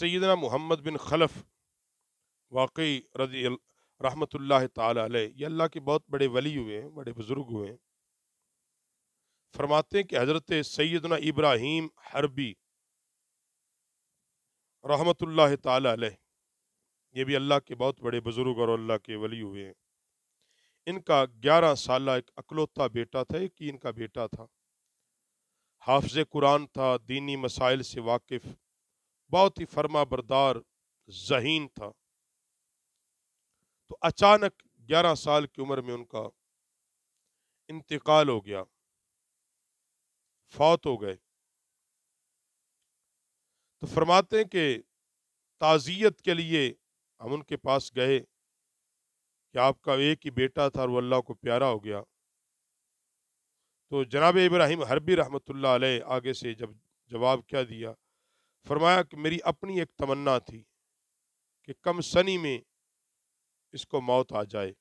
सैदना मोहम्मद बिन खलफ वाकई रजी रहमत ताली ये अल्लाह के बहुत बड़े वली हुए हैं बड़े बुज़ुर्ग हुए हैं फरमाते हैं कि हज़रत सैदना इब्राहिम हरबी रहमत ताली ये भी अल्लाह के बहुत बड़े बुज़ुर्ग और अल्लाह के वली हुए हैं इनका ग्यारह साल एक अकलौता बेटा था एक ही इनका बेटा था हाफज कुरान था दीनी मसाइल से वाकिफ़ बहुत ही फर्मा बरदार जहीन था तो अचानक 11 साल की उम्र में उनका इंतकाल हो गया फौत हो गए तो फरमाते हैं कि ताज़ियत के लिए हम उनके पास गए कि आपका एक ही बेटा था और अल्लाह को प्यारा हो गया तो जनाब इब्राहिम हरबी रहमतुल्लाह अलैह आगे से जब जवाब क्या दिया फरमाया कि मेरी अपनी एक तमन्ना थी कि कम सनी में इसको मौत आ जाए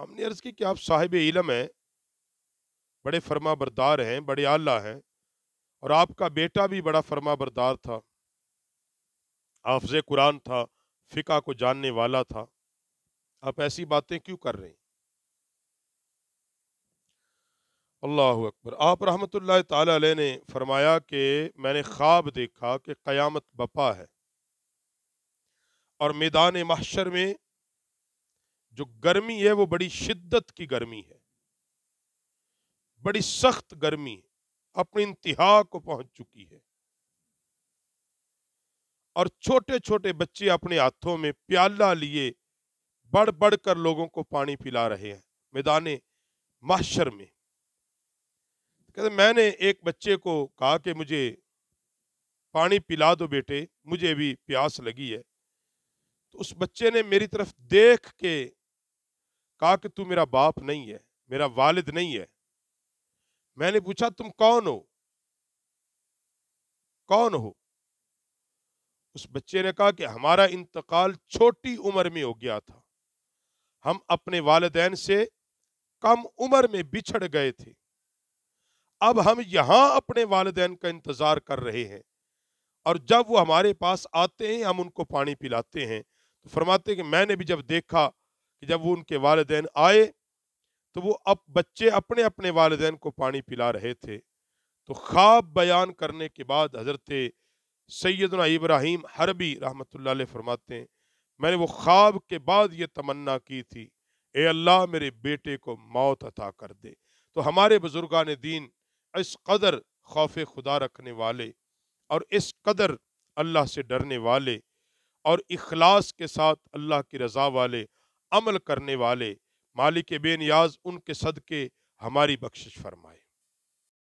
हमने अर्ज़ की कि आप साहिब इलम हैं बड़े फर्मा बरदार हैं बड़े आला हैं और आपका बेटा भी बड़ा फरमा बरदार था हाफज कुरान था फ़िका को जानने वाला था आप ऐसी बातें क्यों कर रहे हैं अल्लाह अकबर आप रहमत ला ने फरमाया कि मैंने ख्वाब देखा कि क़यामत बपा है और मैदान महशर में जो गर्मी है वो बड़ी शिद्दत की गर्मी है बड़ी सख्त गर्मी अपनी इंतहा को पहुंच चुकी है और छोटे छोटे बच्चे अपने हाथों में प्याला लिए बढ़ बढ़ कर लोगों को पानी पिला रहे हैं मैदान माशर में कहते मैंने एक बच्चे को कहा कि मुझे पानी पिला दो बेटे मुझे भी प्यास लगी है तो उस बच्चे ने मेरी तरफ देख के कहा कि तू मेरा बाप नहीं है मेरा वालिद नहीं है मैंने पूछा तुम कौन हो कौन हो उस बच्चे ने कहा कि हमारा इंतकाल छोटी उम्र में हो गया था हम अपने वालदेन से कम उम्र में बिछड़ गए थे अब हम यहाँ अपने वालदेन का इंतज़ार कर रहे हैं और जब वो हमारे पास आते हैं हम उनको पानी पिलाते हैं तो फरमाते कि मैंने भी जब देखा कि जब वो उनके वालदेन आए तो वो अब बच्चे अपने अपने वालदेन को पानी पिला रहे थे तो ख्वाब बयान करने के बाद हज़रत सैदना इब्राहिम हरबी रहमत फरमाते हैं मैंने वो ख्वाब के बाद ये तमन्ना की थी ए अल्लाह मेरे बेटे को मौत अता कर दे तो हमारे बुजुर्गान दीन इस कदर खौफ खुदा रखने वाले और इस कदर अल्लाह से डरने वाले और इखलास के साथ अल्लाह की रज़ा वाले अमल करने वाले मालिक बेनियाज उनके सदक़े हमारी बख्शिश फरमाए